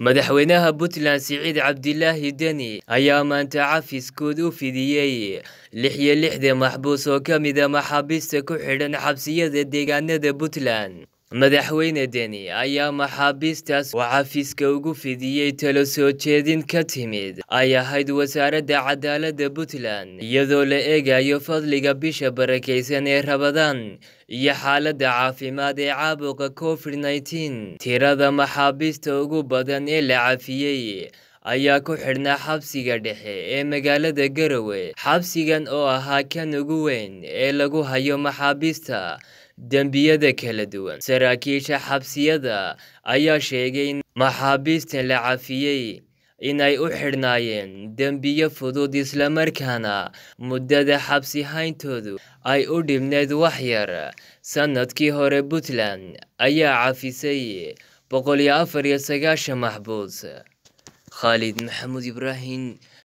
مدحوينها بوتلان سعيد عبد الله دني أيام أن تعفس كودو في ديي لحية لحدة محبوس وكم إذا محابس كحرن حبسية ديغانة دي بوتلان madaxweyne deni ayaa maxaabiistaas oo xafiiska ugu fidiyey talo soo jeedin ka timid ay ahayd wasaaradda cadaaladda puntland iyadoo la eegayo fadliga bisha barakaysan ee rabadaan iyo xaaladda caafimaad ee caabuqa covid nneteen tirada maxaabiista ugu badan ee la cafiyey ayaa ku xidhnaa xabsiga dhexe ee magaalada garowe xabsigan oo ahaa kan ugu weyn ee lagu hayo maxaabiista dembiyada kala duwan saraakiisha xabsiyada ayaa sheegay in maxaabiistan la cafiyey inay u xidhnaayeen dembiyo fudud islamarkaana muddada xabsi hayntoodu ay u dhibneed wax yar sannadkii hore puntland ayaa cafisay boqoliyo afar iyo sagaashan maxbuus khaalid maxamuud ibraahim